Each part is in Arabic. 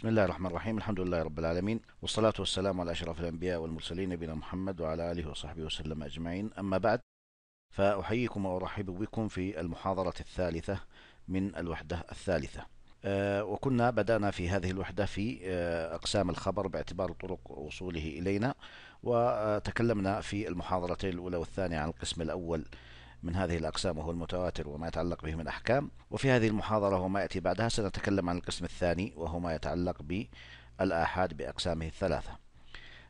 بسم الله الرحمن الرحيم الحمد لله رب العالمين والصلاة والسلام على أشرف الأنبياء والمرسلين نبينا محمد وعلى آله وصحبه وسلم أجمعين أما بعد فأحييكم وأرحب بكم في المحاضرة الثالثة من الوحدة الثالثة آه، وكنا بدأنا في هذه الوحدة في آه، أقسام الخبر باعتبار طرق وصوله إلينا وتكلمنا في المحاضرتين الأولى والثانية عن القسم الأول من هذه الأقسام وهو المتواتر وما يتعلق به من أحكام وفي هذه المحاضرة وما يأتي بعدها سنتكلم عن القسم الثاني وهو ما يتعلق بالآحاد بأقسامه الثلاثة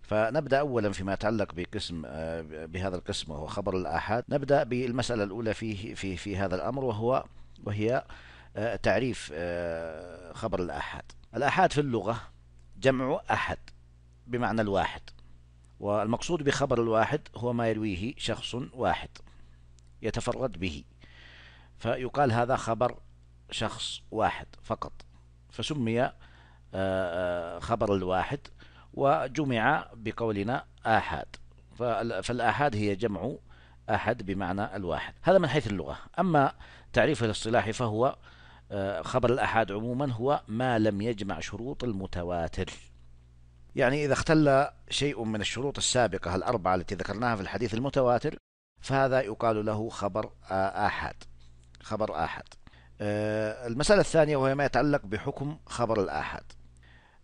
فنبدأ أولا فيما يتعلق بقسم آه، بهذا القسم وهو خبر الآحاد نبدأ بالمسألة الأولى في في في هذا الأمر وهو وهي آه، تعريف آه، خبر الآحاد الآحاد في اللغة جمع أحد بمعنى الواحد والمقصود بخبر الواحد هو ما يرويه شخص واحد يتفرد به فيقال هذا خبر شخص واحد فقط فسمي آه، آه، خبر الواحد وجمع بقولنا آحاد فالآحاد هي جمع أحد بمعنى الواحد هذا من حيث اللغة أما تعريفه الاصطلاحي فهو آه، خبر الأحاد عموما هو ما لم يجمع شروط المتواتر يعني إذا اختل شيء من الشروط السابقة الأربعة التي ذكرناها في الحديث المتواتر فهذا يقال له خبر آحاد خبر آحاد المسألة الثانية وهي ما يتعلق بحكم خبر الآحاد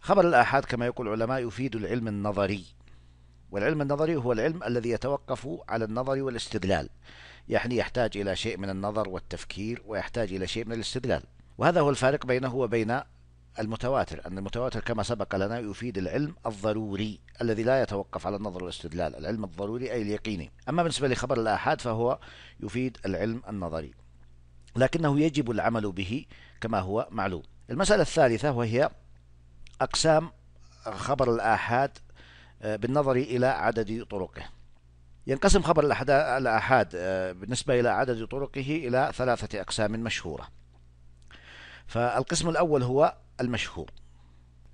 خبر الآحاد كما يقول العلماء يفيد العلم النظري والعلم النظري هو العلم الذي يتوقف على النظر والاستدلال يعني يحتاج إلى شيء من النظر والتفكير ويحتاج إلى شيء من الاستدلال وهذا هو الفارق بينه وبين المتواتر أن المتواتر كما سبق لنا يفيد العلم الضروري الذي لا يتوقف على النظر والاستدلال العلم الضروري أي اليقيني أما بالنسبة لخبر الآحاد فهو يفيد العلم النظري لكنه يجب العمل به كما هو معلوم المسألة الثالثة وهي أقسام خبر الآحاد آه، بالنظر إلى عدد طرقه ينقسم خبر الآحاد آه، بالنسبة إلى عدد طرقه إلى ثلاثة أقسام مشهورة فالقسم الأول هو المشهور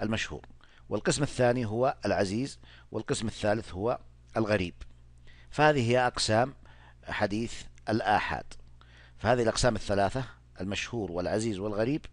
المشهور والقسم الثاني هو العزيز والقسم الثالث هو الغريب فهذه هي أقسام حديث الآحاد فهذه الأقسام الثلاثة المشهور والعزيز والغريب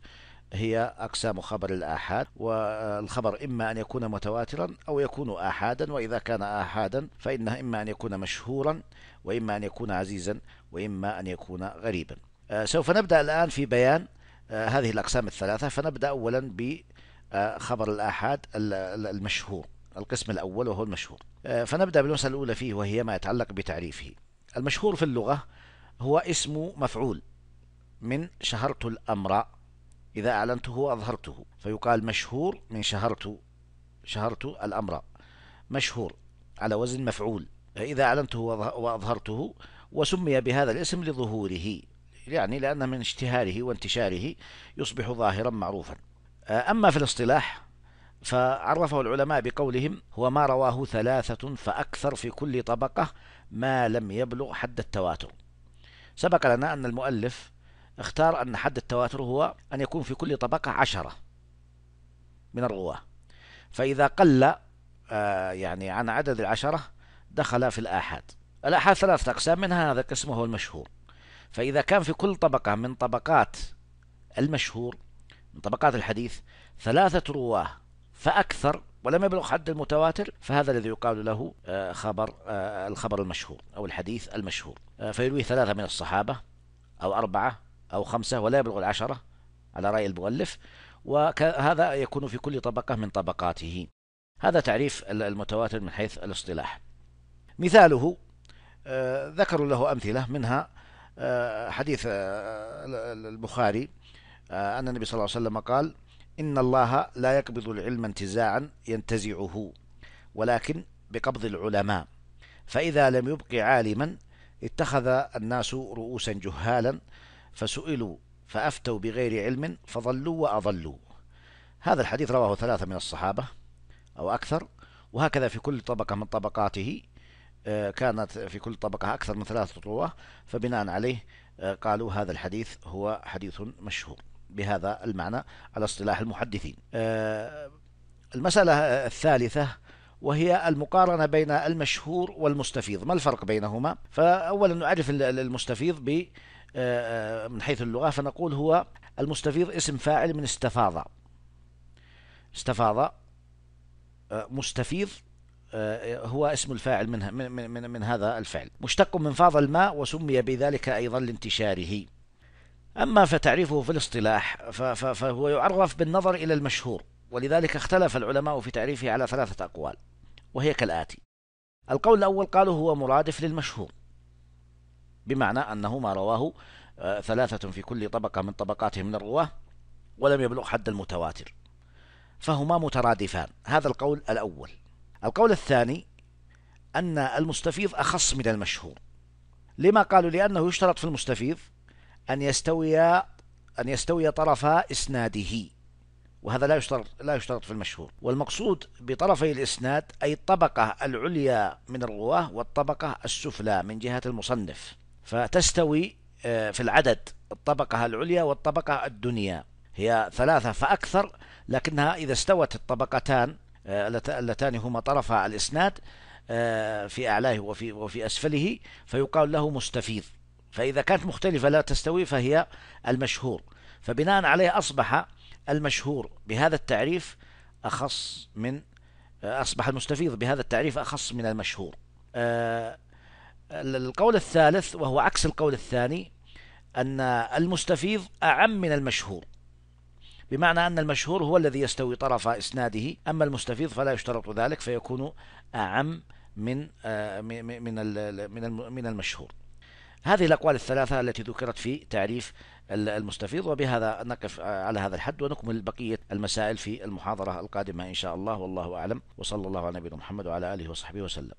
هي أقسام خبر الآحاد والخبر إما أن يكون متواترا أو يكون آحادا وإذا كان آحادا فإنه إما أن يكون مشهورا وإما أن يكون عزيزا وإما أن يكون غريبا آه، سوف نبدأ الآن في بيان آه، هذه الأقسام الثلاثة فنبدأ أولا بخبر الآحاد المشهور القسم الأول وهو المشهور آه، فنبدأ بالمسألة الأولى فيه وهي ما يتعلق بتعريفه المشهور في اللغة هو اسم مفعول من شهرت الأمر إذا أعلنته وأظهرته فيقال مشهور من شهرت شهرت الأمر مشهور على وزن مفعول إذا أعلنته وأظهرته وسمي بهذا الاسم لظهوره الشكل يعني لأن من اشتهاره وانتشاره يصبح ظاهرا معروفا آه، أما في الاصطلاح فعرفه العلماء بقولهم هو ما رواه ثلاثة فأكثر في كل طبقة ما لم يبلغ حد التواتر سبق لنا أن المؤلف اختار أن حد التواتر هو أن يكون في كل طبقة عشرة من الرواة فإذا قل آه، يعني عن عدد العشرة دخل في الآحاد الآحاد ثلاثة أقسام منها هذا قسمه المشهور فإذا كان في كل طبقة من طبقات المشهور من طبقات الحديث ثلاثة رواه فأكثر ولم يبلغ حد المتواتر فهذا الذي يقال له آه، خبر آه، الخبر المشهور أو الحديث المشهور آه، فيرويه ثلاثة من الصحابة أو أربعة أو خمسة ولا يبلغ العشرة على رأي المؤلف وهذا يكون في كل طبقة من طبقاته هذا تعريف المتواتر من حيث الاصطلاح مثاله ذكروا له أمثلة منها آه، حديث آه، البخاري آه، أن النبي صلى الله عليه وسلم قال إن الله لا يقبض العلم انتزاعا ينتزعه ولكن بقبض العلماء فإذا لم يبق عالما اتخذ الناس رؤوسا جهالا فسئلوا فأفتوا بغير علم فضلوا وأضلوا هذا الحديث رواه ثلاثة من الصحابة أو أكثر وهكذا في كل طبقة من طبقاته آه، كانت في كل طبقة أكثر من ثلاث رطوة فبناء عليه آه، قالوا هذا الحديث هو حديث مشهور بهذا المعنى على اصطلاح المحدثين آه، المسألة الثالثة وهي المقارنة بين المشهور والمستفيض ما الفرق بينهما فأولا نعرف المستفيض ب من حيث اللغة فنقول هو المستفيض اسم فاعل من استفاض استفاض مستفيض آه، هو اسم الفاعل من من من, من هذا الفعل مشتق من فاض الماء وسمي بذلك أيضا لانتشاره أما فتعريفه في الاصطلاح فهو يعرف بالنظر إلى المشهور ولذلك اختلف العلماء في تعريفه على ثلاثة أقوال وهي كالآتي القول الأول قالوا هو مرادف للمشهور بمعنى أنه ما رواه آه، ثلاثة في كل طبقة من طبقاتهم من الرواة ولم يبلغ حد المتواتر فهما مترادفان هذا القول الأول القول الثاني أن المستفيض أخص من المشهور لما قالوا لأنه يشترط في المستفيض أن يستوي أن يستوي طرفا إسناده وهذا لا يشترط لا يشترط في المشهور والمقصود بطرفي الإسناد أي الطبقة العليا من الرواة والطبقة السفلى من جهة المصنف فتستوي آه، في العدد الطبقة العليا والطبقة الدنيا هي ثلاثة فأكثر لكنها إذا استوت الطبقتان اللتان هما طرفا الإسناد آه، في أعلاه وفي, وفي أسفله فيقال له مستفيض فإذا كانت مختلفة لا تستوي فهي المشهور فبناء عليه أصبح المشهور بهذا التعريف أخص من آه، أصبح المستفيض بهذا التعريف أخص من المشهور آه، القول الثالث وهو عكس القول الثاني أن المستفيض أعم من المشهور بمعنى أن المشهور هو الذي يستوي طرف إسناده أما المستفيض فلا يشترط ذلك فيكون أعم من آه، من من من المشهور هذه الأقوال الثلاثة التي ذكرت في تعريف المستفيض وبهذا نقف آه، على هذا الحد ونكمل بقية المسائل في المحاضرة القادمة إن شاء الله والله أعلم وصلى الله على نبينا محمد وعلى آله وصحبه وسلم